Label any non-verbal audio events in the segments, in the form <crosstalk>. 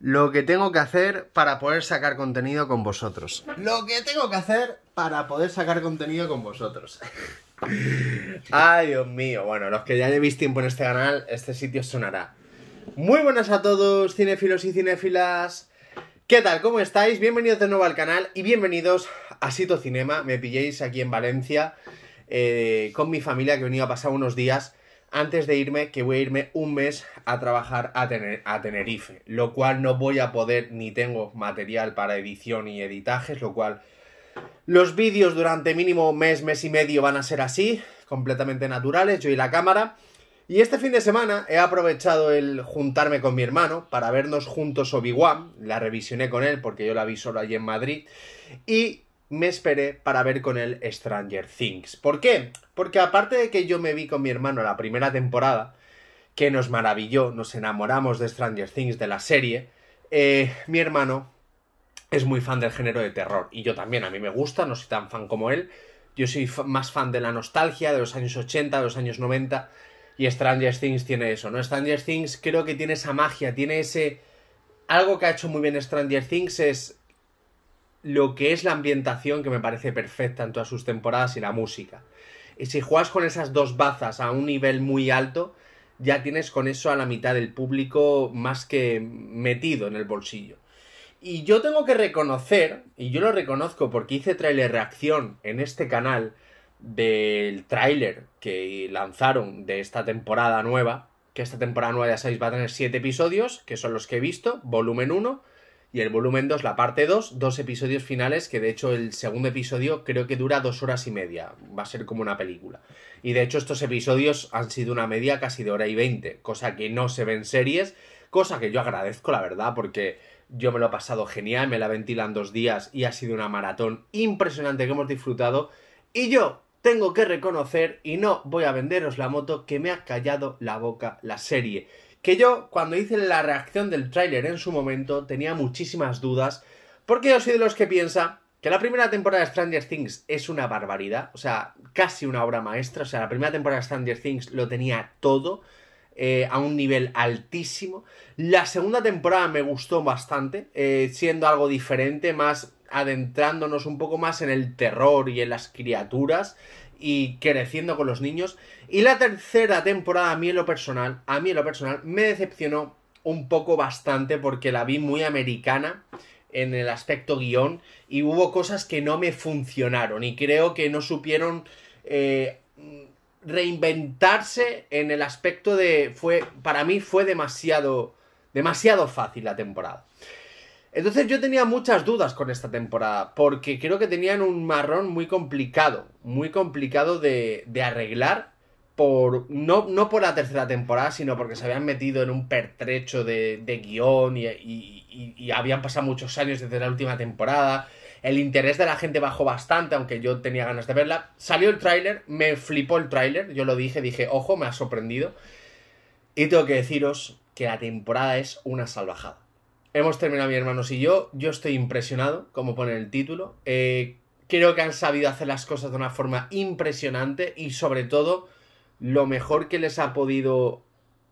Lo que tengo que hacer para poder sacar contenido con vosotros. Lo que tengo que hacer para poder sacar contenido con vosotros. <laughs> Ay, Dios mío. Bueno, los que ya llevéis tiempo en este canal, este sitio sonará. Muy buenas a todos, cinéfilos y cinéfilas. ¿Qué tal? ¿Cómo estáis? Bienvenidos de nuevo al canal y bienvenidos a Sito Cinema. Me pilléis aquí en Valencia eh, con mi familia que he venido a pasar unos días antes de irme que voy a irme un mes a trabajar a, Tenerife, lo cual no voy a poder ni tengo material para edición y editajes, lo cual los vídeos durante mínimo mes, mes y medio van a ser así, completamente naturales, yo y la cámara. Y este fin de semana he aprovechado el juntarme con mi hermano para vernos juntos Obi-Wan. La revisioné con él porque yo la vi solo allí en Madrid. Y me esperé para ver con él Stranger Things. ¿Por qué? Porque aparte de que yo me vi con mi hermano la primera temporada, que nos maravilló, nos enamoramos de Stranger Things, de la serie, eh, mi hermano es muy fan del género de terror. Y yo también, a mí me gusta, no soy tan fan como él. Yo soy más fan de la nostalgia, de los años 80, de los años 90. Y Stranger Things tiene eso, ¿no? Stranger Things creo que tiene esa magia, tiene ese... Algo que ha hecho muy bien Stranger Things es lo que es la ambientación que me parece perfecta en todas sus temporadas y la música. Y si juegas con esas dos bazas a un nivel muy alto, ya tienes con eso a la mitad del público más que metido en el bolsillo. Y yo tengo que reconocer, y yo lo reconozco porque hice trailer reacción en este canal del tráiler que lanzaron de esta temporada nueva, que esta temporada nueva ya sabéis va a tener 7 episodios, que son los que he visto, volumen 1, y el volumen 2, la parte 2, dos episodios finales que de hecho el segundo episodio creo que dura dos horas y media, va a ser como una película. Y de hecho estos episodios han sido una media casi de hora y veinte, cosa que no se ven series, cosa que yo agradezco la verdad porque yo me lo he pasado genial, me la ventilan dos días y ha sido una maratón impresionante que hemos disfrutado y yo tengo que reconocer y no voy a venderos la moto que me ha callado la boca la serie que yo cuando hice la reacción del tráiler en su momento tenía muchísimas dudas, porque yo soy de los que piensa que la primera temporada de Stranger Things es una barbaridad, o sea, casi una obra maestra, o sea, la primera temporada de Stranger Things lo tenía todo eh, a un nivel altísimo. La segunda temporada me gustó bastante, eh, siendo algo diferente, más adentrándonos un poco más en el terror y en las criaturas y creciendo con los niños. Y la tercera temporada, a mí en lo personal, a mí lo personal, me decepcionó un poco bastante porque la vi muy americana en el aspecto guión y hubo cosas que no me funcionaron y creo que no supieron eh, reinventarse en el aspecto de fue para mí fue demasiado demasiado fácil la temporada entonces yo tenía muchas dudas con esta temporada, porque creo que tenían un marrón muy complicado, muy complicado de, arreglar, por no, no por la tercera temporada, sino porque se habían metido en un pertrecho de, guión y habían pasado muchos años desde la última temporada. El interés de la gente bajó bastante, aunque yo tenía ganas de verla. Salió el tráiler, me flipó el tráiler, yo lo dije, dije, ojo, me ha sorprendido. Y tengo que deciros que la temporada es una salvajada Hemos terminado, mi hermanos y yo. Yo estoy impresionado, como pone el título. Eh, creo que han sabido hacer las cosas de una forma impresionante y sobre todo lo mejor que les ha podido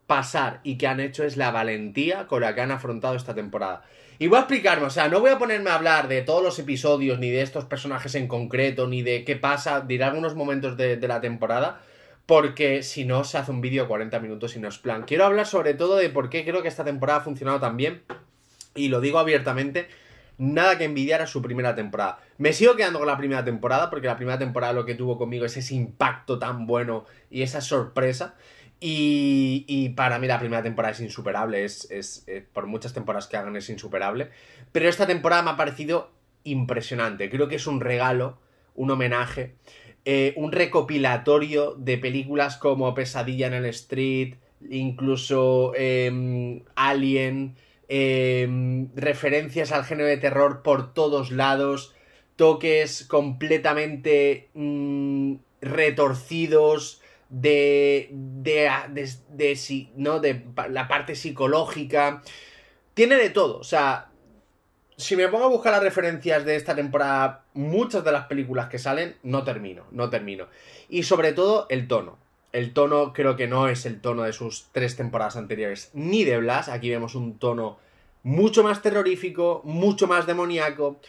pasar y que han hecho es la valentía con la que han afrontado esta temporada. Y voy a explicarme, o sea, no voy a ponerme a hablar de todos los episodios, ni de estos personajes en concreto, ni de qué pasa, diré algunos momentos de, la temporada, porque si no, se hace un vídeo 40 minutos y no es plan. Quiero hablar sobre todo de por qué creo que esta temporada ha funcionado tan bien y lo digo abiertamente, nada que envidiar a su primera temporada. Me sigo quedando con la primera temporada, porque la primera temporada lo que tuvo conmigo es ese impacto tan bueno y esa sorpresa. Y, y para mí la primera temporada es insuperable, es, eh, por muchas temporadas que hagan es insuperable. Pero esta temporada me ha parecido impresionante, creo que es un regalo, un homenaje, eh, un recopilatorio de películas como Pesadilla en el Street, incluso em, Alien, Em, referencias al género de terror por todos lados, toques completamente mm, retorcidos de, de, ¿no? de la parte psicológica. Tiene de todo, o sea, si me pongo a buscar las referencias de esta temporada, muchas de las películas que salen, no termino, no termino. Y sobre todo el tono. El tono creo que no es el tono de sus tres temporadas anteriores, ni de Blas. Aquí vemos un tono mucho más terrorífico, mucho más demoníaco,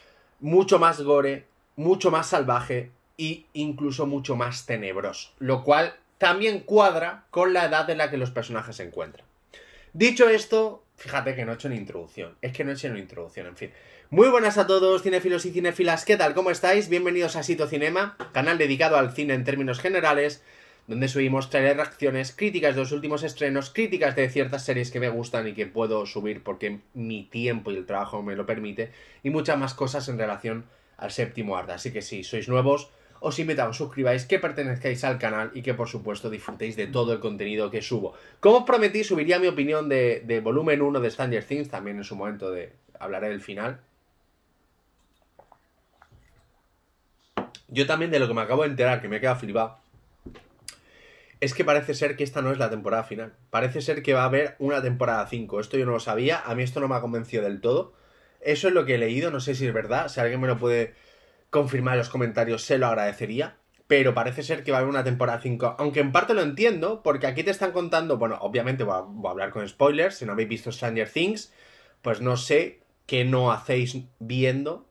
mucho más gore, mucho más salvaje e incluso mucho más tenebroso. Lo cual también cuadra con la edad en la que los personajes se encuentran. Dicho esto, fíjate que no he hecho una introducción. Es que no he hecho una introducción, en fin. Muy buenas a todos, cinefilos y cinefilas, ¿Qué tal? ¿Cómo estáis? Bienvenidos a Sito Cinema, canal dedicado al cine en términos generales donde subimos traeré reacciones, críticas de los últimos estrenos, críticas de ciertas series que me gustan y que puedo subir porque mi tiempo y el trabajo me lo permite, y muchas más cosas en relación al séptimo arte. Así que si sois nuevos, os a os suscribáis, que pertenezcáis al canal y que por supuesto disfrutéis de todo el contenido que subo. Como os prometí, subiría mi opinión de, volumen 1 de Stranger Things, también en su momento de, hablaré del final. Yo también de lo que me acabo de enterar, que me queda flipado es que parece ser que esta no es la temporada final. Parece ser que va a haber una temporada 5. Esto yo no lo sabía, a mí esto no me ha convencido del todo. Eso es lo que he leído, no sé si es verdad, si alguien me lo puede confirmar en los comentarios se lo agradecería. Pero parece ser que va a haber una temporada 5, aunque en parte lo entiendo, porque aquí te están contando, bueno, obviamente voy a, hablar con spoilers, si no habéis visto Stranger Things, pues no sé qué no hacéis viendo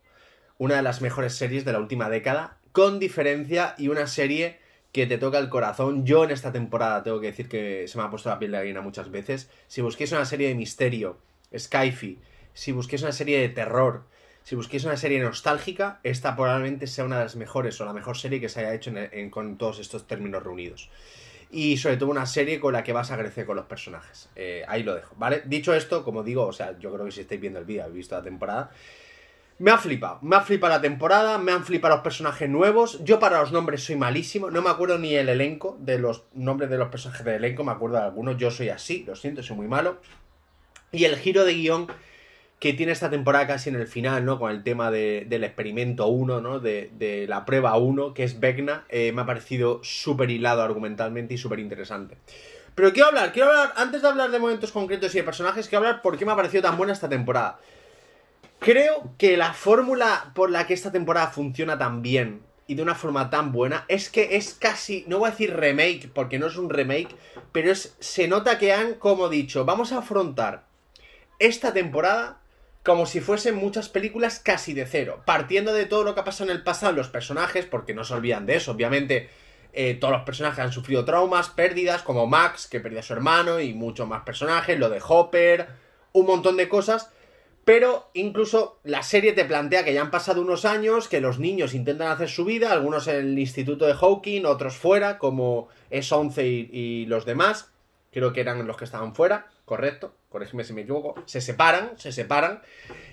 una de las mejores series de la última década, con diferencia y una serie que te toca el corazón. Yo en esta temporada tengo que decir que se me ha puesto la piel de gallina muchas veces. Si busquéis una serie de misterio, Skyfi, si busquéis una serie de terror, si busquéis una serie nostálgica, esta probablemente sea una de las mejores o la mejor serie que se haya hecho con todos estos términos reunidos. Y sobre todo una serie con la que vas a crecer con los personajes. Eh, ahí lo dejo, ¿vale? Dicho esto, como digo, o sea, yo creo que si estáis viendo el vídeo, habéis visto la temporada, me ha flipado, me ha flipado la temporada, me han flipado los personajes nuevos. Yo para los nombres soy malísimo, no me acuerdo ni el elenco de los nombres de los personajes del elenco, me acuerdo de algunos, yo soy así, lo siento, soy muy malo. Y el giro de guión que tiene esta temporada casi en el final, ¿no? Con el tema del experimento 1, ¿no? De, la prueba 1, que es Vecna, eh, me ha parecido súper hilado argumentalmente y súper interesante. Pero quiero hablar, quiero hablar, antes de hablar de momentos concretos y de personajes, quiero hablar por qué me ha parecido tan buena esta temporada. Creo que la fórmula por la que esta temporada funciona tan bien y de una forma tan buena es que es casi, no voy a decir remake porque no es un remake, pero es, se nota que han, como dicho, vamos a afrontar esta temporada como si fuesen muchas películas casi de cero, partiendo de todo lo que ha pasado en el pasado, los personajes, porque no se olvidan de eso, obviamente. Eh, todos los personajes han sufrido traumas, pérdidas, como Max, que perdió a su hermano, y muchos más personajes, lo de Hopper, un montón de cosas pero incluso la serie te plantea que ya han pasado unos años, que los niños intentan hacer su vida, algunos en el instituto de Hawking, otros fuera, como es 11 y, los demás, creo que eran los que estaban fuera, correcto, Corrígeme si me equivoco, se separan, se separan.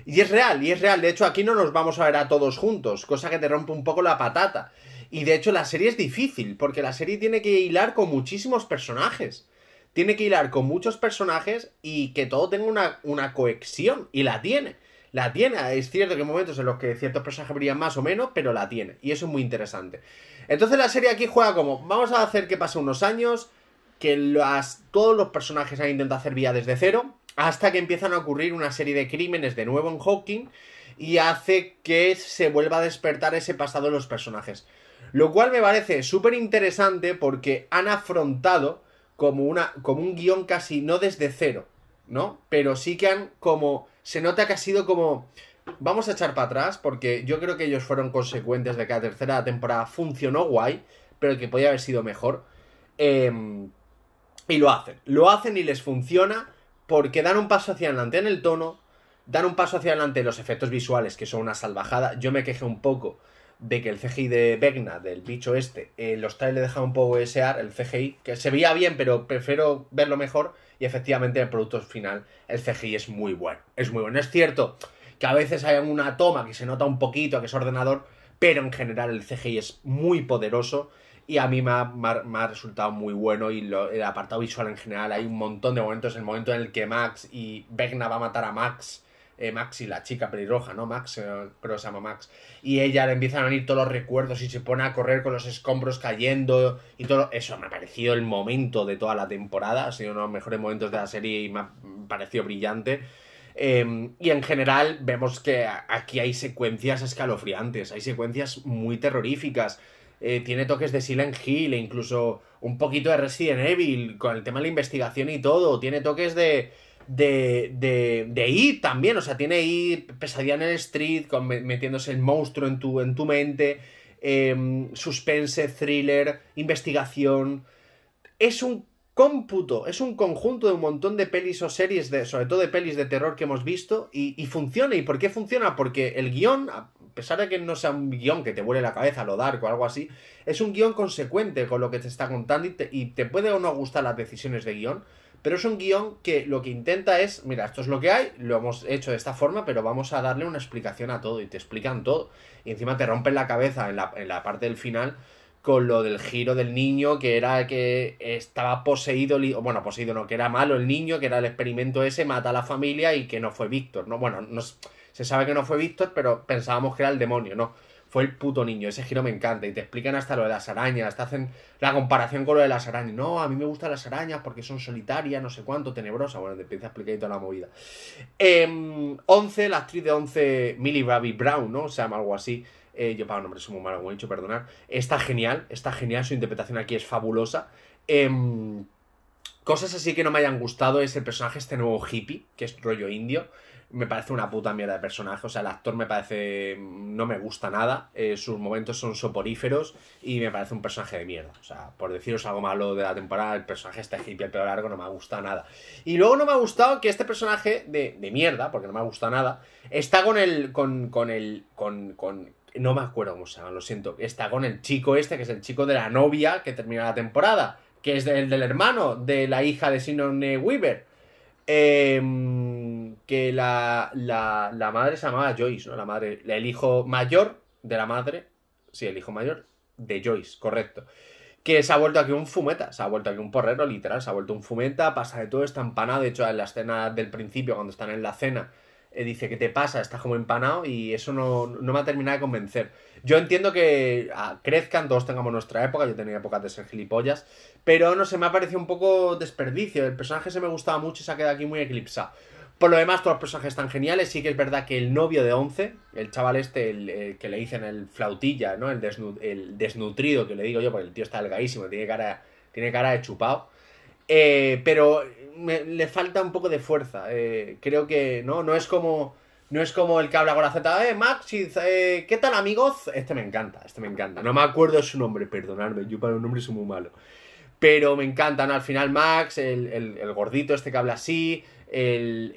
Y es real, y es real, de hecho aquí no nos vamos a ver a todos juntos, cosa que te rompe un poco la patata. Y de hecho la serie es difícil, porque la serie tiene que hilar con muchísimos personajes tiene que hilar con muchos personajes y que todo tenga una, una cohesión. Y la tiene. La tiene. Es cierto que hay momentos en los que ciertos personajes brillan más o menos, pero la tiene. Y eso es muy interesante. Entonces la serie aquí juega como, vamos a hacer que pase unos años, que las, todos los personajes han intentado hacer vía desde cero, hasta que empiezan a ocurrir una serie de crímenes de nuevo en Hawking y hace que se vuelva a despertar ese pasado en los personajes. Lo cual me parece súper interesante porque han afrontado como, una, como un guión casi no desde cero, ¿no? Pero sí que han como... Se nota que ha sido como... Vamos a echar para atrás porque yo creo que ellos fueron consecuentes de que la tercera temporada funcionó guay, pero que podía haber sido mejor. Em, y lo hacen. Lo hacen y les funciona porque dan un paso hacia adelante en el tono, dan un paso hacia adelante en los efectos visuales, que son una salvajada. Yo me quejé un poco de que el CGI de Vegna, del bicho este, eh, los trailers le deja un poco ar, el CGI, que se veía bien, pero prefiero verlo mejor, y efectivamente el producto final, el CGI es muy bueno, es muy bueno. Es cierto que a veces hay una toma que se nota un poquito, que es ordenador, pero en general el CGI es muy poderoso, y a mí me ha, resultado muy bueno y el apartado visual en general, hay un montón de momentos, el momento en el que Max y Vegna va a matar a Max, eh, Max y la chica pelirroja, ¿no? Max, pero eh, se llama Max. Y ella le empiezan a venir todos los recuerdos y se pone a correr con los escombros cayendo y todo. Eso me ha parecido el momento de toda la temporada, ha sido uno de los mejores momentos de la serie y me ha parecido brillante. Em, y en general vemos que aquí hay secuencias escalofriantes, hay secuencias muy terroríficas. Eh, tiene toques de Silent Hill e incluso un poquito de Resident Evil con el tema de la investigación y todo. Tiene toques de, de, de, de I también, o sea, tiene I, pesadilla en el street, metiéndose el monstruo en tu, en tu mente, em, suspense, thriller, investigación. Es un cómputo, es un conjunto de un montón de pelis o series, de, sobre todo de pelis de terror que hemos visto, y, funciona. ¿Y por qué funciona? Porque el guión, a pesar de que no sea un guión que te vuele la cabeza, lo dark o algo así, es un guión consecuente con lo que te está contando y te, y te puede o no gustar las decisiones de guión, pero es un guión que lo que intenta es, mira, esto es lo que hay, lo hemos hecho de esta forma, pero vamos a darle una explicación a todo y te explican todo. Y encima te rompen la cabeza en la, en la parte del final con lo del giro del niño, que era que estaba poseído, bueno, poseído no, que era malo el niño, que era el experimento ese, mata a la familia y que no fue Víctor, ¿no? Bueno, no, se sabe que no fue Víctor, pero pensábamos que era el demonio, ¿no? fue el puto niño. Ese giro me encanta. Y te explican hasta lo de las arañas. Te hacen la comparación con lo de las arañas. No, a mí me gustan las arañas porque son solitarias, no sé cuánto, tenebrosa. Bueno, te empieza a explicar toda la movida. Eh, em, 11, la actriz de 11, Millie Bobby Brown, ¿no? Se llama algo así. Eh, yo para nombre soy muy malo, como he perdonar. Está genial, está genial. Su interpretación aquí es fabulosa. Em, cosas así que no me hayan gustado es el personaje, este nuevo hippie, que es rollo indio me parece una puta mierda de personaje. O sea, el actor me parece. Mm, no me gusta nada. Eh, sus momentos son soporíferos y me parece un personaje de mierda. O sea, por deciros algo malo de la temporada, el personaje está hippie, el pelo largo, no me ha gustado nada. Y luego no me ha gustado que este personaje de, mierda, porque no me ha gustado nada, está con el. con, con el. con. con no me acuerdo cómo se llama, lo siento. Está con el chico este, que es el chico de la novia que termina la temporada, que es el del hermano de la hija de Sinon Weaver. Eh que la, la, la madre se llamaba Joyce, ¿no? La madre, el hijo mayor de la madre, sí, el hijo mayor de Joyce, correcto. Que se ha vuelto aquí un fumeta, se ha vuelto aquí un porrero, literal, se ha vuelto un fumeta, pasa de todo, está empanado. De hecho, en la escena del principio, cuando están en la cena, eh, dice, que te pasa? está como empanado y eso no, no me ha terminado de convencer. Yo entiendo que ah, crezcan, todos tengamos nuestra época, yo tenía épocas de ser gilipollas, pero no se me ha parecido un poco desperdicio. El personaje se me gustaba mucho y se ha quedado aquí muy eclipsado. Por lo demás, todos los personajes están geniales. Sí que es verdad que el novio de Once el chaval este, el, eh, que le dicen el flautilla, ¿no? El, el, desnutrido, que le digo yo, porque el tío está delgadísimo, tiene cara, tiene cara de chupado. Eh, pero le falta un poco de fuerza. Eh, creo que, ¿no? No es como... No es como el que habla con la Z, eh, Max, ¿qué tal, amigos? Este me encanta, este me encanta. No me acuerdo su nombre, perdonadme, yo para un nombre soy muy malo. Pero me encanta, Al final, Max, el, el gordito este que habla así, el,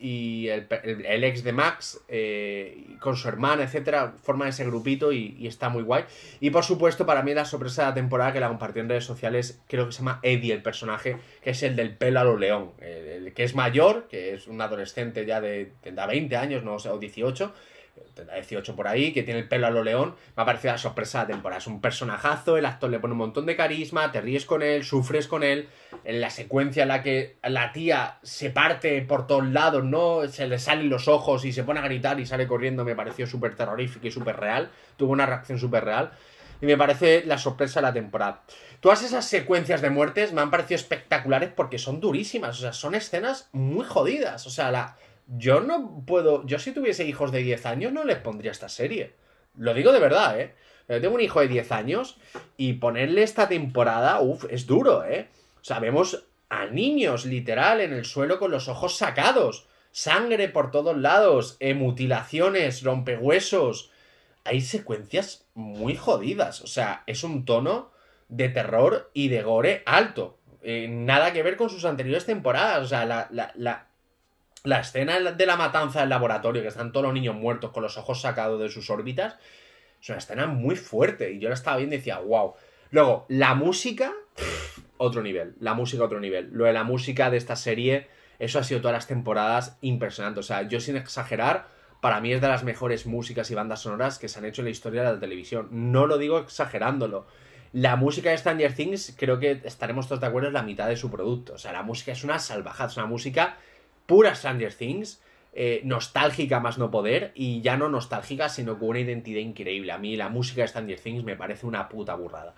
y, el, ex de Max eh, con su hermana, etcétera, forman ese grupito y, está muy guay. Y por supuesto, para mí la sorpresa de la temporada que la compartí en redes sociales, creo que se llama Eddie el personaje, que es el del pelo a lo león, el, que es mayor, que es un adolescente ya de, 20 años, no sé, o 18 la 18 por ahí, que tiene el pelo a lo león, me ha parecido la sorpresa de la temporada. Es un personajazo, el actor le pone un montón de carisma, te ríes con él, sufres con él. En la secuencia en la que la tía se parte por todos lados, ¿no? Se le salen los ojos y se pone a gritar y sale corriendo, me pareció súper terrorífico y súper real. Tuvo una reacción súper real. Y me parece la sorpresa de la temporada. Todas esas secuencias de muertes me han parecido espectaculares porque son durísimas. O sea, son escenas muy jodidas. O sea, la, yo no puedo. Yo si tuviese hijos de 10 años no les pondría esta serie. Lo digo de verdad, ¿eh? Yo eh, tengo un hijo de 10 años y ponerle esta temporada, uff, es duro, ¿eh? O sea, vemos a niños literal en el suelo con los ojos sacados, sangre por todos lados, Emutilaciones, eh, mutilaciones, rompehuesos. Hay secuencias muy jodidas, o sea, es un tono de terror y de gore alto. Eh, nada que ver con sus anteriores temporadas, o sea, la la escena de la matanza del laboratorio, que están todos los niños muertos con los ojos sacados de sus órbitas, es una escena muy fuerte. Y yo la estaba viendo y decía, wow. Luego, la música, otro nivel. La música, otro nivel. Lo de la música de esta serie, eso ha sido todas las temporadas impresionante. O sea, yo sin exagerar, para mí es de las mejores músicas y bandas sonoras que se han hecho en la historia de la televisión. No lo digo exagerándolo. La música de Stranger Things, creo que estaremos todos de acuerdo, es la mitad de su producto. O sea, la música es una salvajada, es una música pura Stranger Things, eh, nostálgica más no poder, y ya no nostálgica, sino con una identidad increíble. A mí la música de Stranger Things me parece una puta burrada.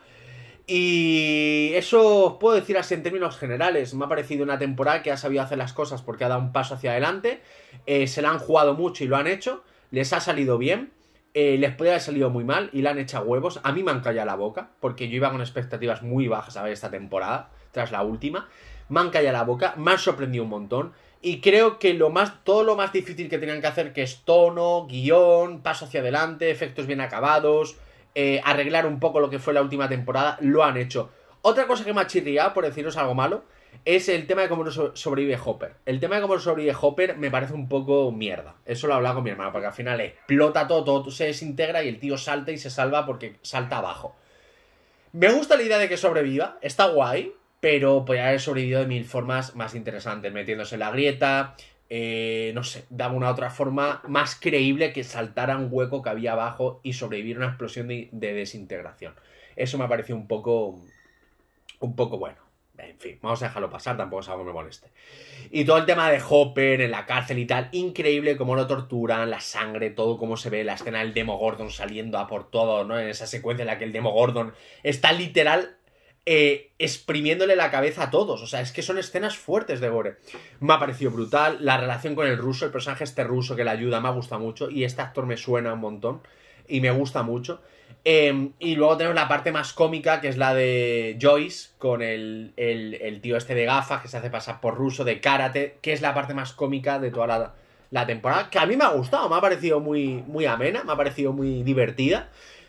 Y eso puedo decir así en términos generales. Me ha parecido una temporada que ha sabido hacer las cosas porque ha dado un paso hacia adelante. Eh, se la han jugado mucho y lo han hecho. Les ha salido bien. Eh, les puede haber salido muy mal y la han echado huevos. A mí me han callado la boca porque yo iba con expectativas muy bajas a ver esta temporada, tras la última. Me han callado la boca, me han sorprendido un montón. Y creo que lo más, todo lo más difícil que tenían que hacer, que es tono, guión, paso hacia adelante, efectos bien acabados, eh, arreglar un poco lo que fue la última temporada, lo han hecho. Otra cosa que me ha chirriado, por deciros algo malo, es el tema de cómo sobrevive Hopper. El tema de cómo sobrevive Hopper me parece un poco mierda. Eso lo he hablado con mi hermano, porque al final explota todo, todo se desintegra y el tío salta y se salva porque salta abajo. Me gusta la idea de que sobreviva, está guay, pero podía haber sobrevivido de mil formas más interesantes, metiéndose en la grieta, eh, no sé, daba una otra forma más creíble que saltar un hueco que había abajo y sobrevivir a una explosión de, desintegración. Eso me ha un poco, un poco bueno. En fin, vamos a dejarlo pasar, tampoco es algo que me moleste. Y todo el tema de Hopper en la cárcel y tal, increíble cómo lo torturan, la sangre, todo cómo se ve, la escena del Demogorgon saliendo a por todo, ¿no? En esa secuencia en la que el Demogorgon está literal eh, exprimiéndole la cabeza a todos. O sea, es que son escenas fuertes de gore. Me ha parecido brutal. La relación con el ruso, el personaje este ruso que le ayuda, me ha gustado mucho. Y este actor me suena un montón. Y me gusta mucho. Em, y luego tenemos la parte más cómica, que es la de Joyce, con el, tío este de gafas que se hace pasar por ruso, de karate, que es la parte más cómica de toda la, temporada, que a mí me ha gustado, me ha parecido muy, muy amena, me ha parecido muy divertida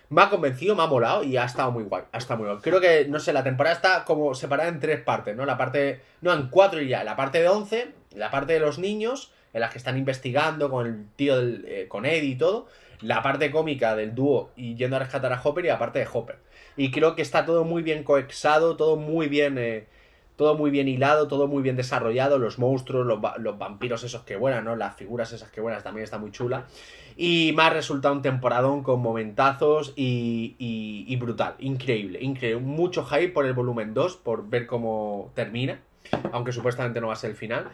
me ha convencido, me ha molado y ha estado muy guay. Ha muy guay. Creo que, no sé, la temporada está como separada en tres partes, ¿no? La parte. No, en cuatro y ya. La parte de Once, la parte de los niños, en las que están investigando con el tío eh, con Eddie y todo. La parte cómica del dúo y yendo a rescatar a Hopper y la parte de Hopper. Y creo que está todo muy bien coexado, todo muy bien. Eh, todo muy bien hilado, todo muy bien desarrollado, los monstruos, los, vampiros esos que buenas, ¿no? Las figuras esas que buenas también está muy chula. Y más resulta un temporadón con momentazos y, brutal, increíble, increíble. Mucho hype por el volumen 2, por ver cómo termina aunque supuestamente no va a ser el final.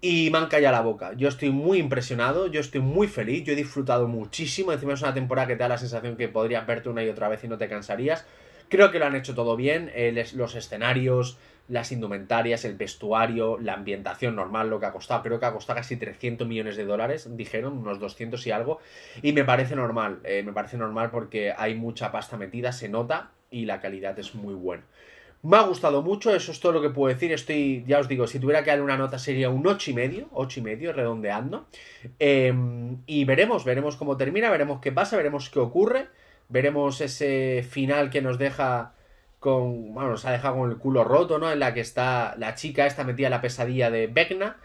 Y me han la boca. Yo estoy muy impresionado, yo estoy muy feliz, yo he disfrutado muchísimo. Encima es una temporada que te da la sensación que podrías verte una y otra vez y no te cansarías. Creo que lo han hecho todo bien, eh, los escenarios, las indumentarias, el vestuario, la ambientación normal, lo que ha costado. Creo que ha costado casi 300 millones de dólares, dijeron, unos 200 y algo. Y me parece normal, eh, me parece normal porque hay mucha pasta metida, se nota y la calidad es muy buena. Me ha gustado mucho, eso es todo lo que puedo decir. Estoy, ya os digo, si tuviera que darle una nota sería un 8 y medio, 8 y medio, redondeando. Em, y veremos, veremos cómo termina, veremos qué pasa, veremos qué ocurre, veremos ese final que nos deja con, bueno, nos ha dejado con el culo roto, ¿no? En la que está la chica esta metida en la pesadilla de Vecna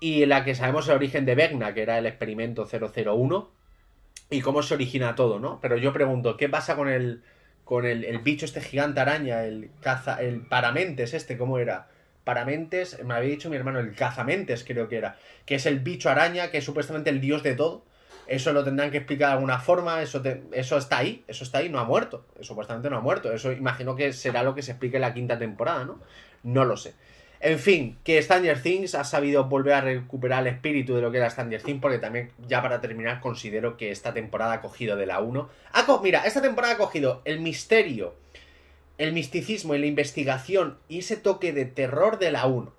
y en la que sabemos el origen de Vecna, que era el experimento 001 y cómo se origina todo, ¿no? Pero yo pregunto, ¿qué pasa con el con el, el bicho este gigante araña, el caza el paramentes este, cómo era? Paramentes, me había dicho mi hermano el cazamentes, creo que era, que es el bicho araña que es supuestamente el dios de todo eso lo tendrán que explicar de alguna forma, eso, eso está ahí, eso está ahí, no ha muerto, supuestamente no ha muerto, eso imagino que será lo que se explique en la quinta temporada, ¿no? No lo sé. En fin, que Stranger Things ha sabido volver a recuperar el espíritu de lo que era Stranger Things, porque también, ya para terminar, considero que esta temporada ha cogido de la 1. Ah, Mira, esta temporada ha cogido el misterio, el misticismo y la investigación y ese toque de terror de la 1.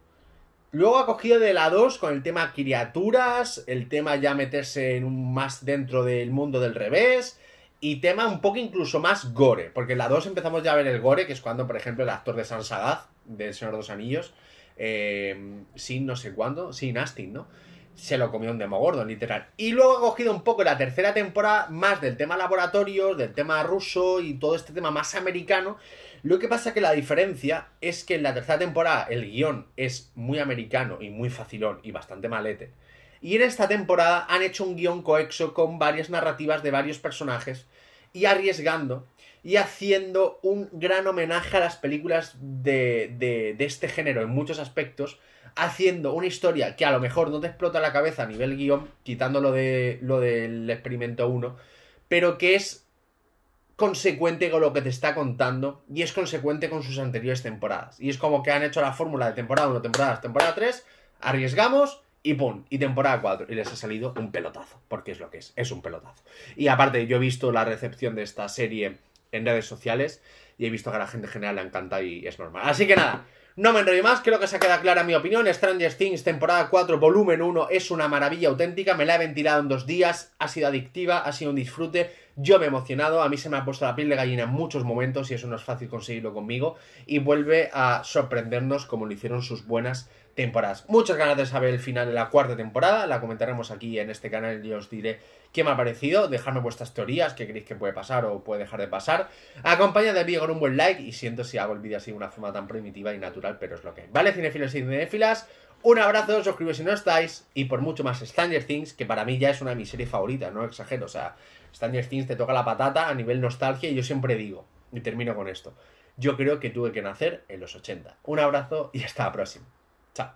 Luego ha cogido de la 2 con el tema criaturas, el tema ya meterse en más dentro del mundo del revés y tema un poco incluso más gore, porque en la 2 empezamos ya a ver el gore, que es cuando, por ejemplo, el actor de San Sagaz, del Señor de los Anillos, eh, sin no sé cuándo, sin Astin, ¿no? se lo comió un gordo, literal. Y luego ha cogido un poco la tercera temporada más del tema laboratorio, del tema ruso y todo este tema más americano. Lo que pasa que la diferencia es que en la tercera temporada el guión es muy americano y muy facilón y bastante malete. Y en esta temporada han hecho un guión coexo con varias narrativas de varios personajes y arriesgando y haciendo un gran homenaje a las películas de, de este género en muchos aspectos haciendo una historia que a lo mejor no te explota la cabeza a nivel guión, quitando lo, de, lo del experimento 1, pero que es consecuente con lo que te está contando y es consecuente con sus anteriores temporadas. Y es como que han hecho la fórmula de temporada 1, temporada temporada 3, arriesgamos y pum, y temporada 4. Y les ha salido un pelotazo, porque es lo que es, es un pelotazo. Y aparte, yo he visto la recepción de esta serie en redes sociales y he visto que a la gente en general le encanta y es normal. Así que nada, no me enrollo más, creo que se ha quedado clara mi opinión. Stranger Things, temporada 4, volumen 1, es una maravilla auténtica. Me la he ventilado en dos días, ha sido adictiva, ha sido un disfrute. Yo me he emocionado, a mí se me ha puesto la piel de gallina en muchos momentos y eso no es fácil conseguirlo conmigo. Y vuelve a sorprendernos como lo hicieron sus buenas temporadas. Muchas ganas de saber el final de la cuarta temporada, la comentaremos aquí en este canal y os diré qué me ha parecido, dejadme vuestras teorías, qué creéis que puede pasar o puede dejar de pasar. Acompañad a mí con un buen like y siento si hago el vídeo así de una forma tan primitiva y natural, pero es lo que hay. ¿Vale, cinefilos y cinefilas? Un abrazo, suscribiros si no estáis y por mucho más Stranger Things, que para mí ya es una de mis series favoritas, no exagero, o sea, Stranger Things te toca la patata a nivel nostalgia y yo siempre digo, y termino con esto, yo creo que tuve que nacer en los 80. Un abrazo y hasta la próxima. Chao.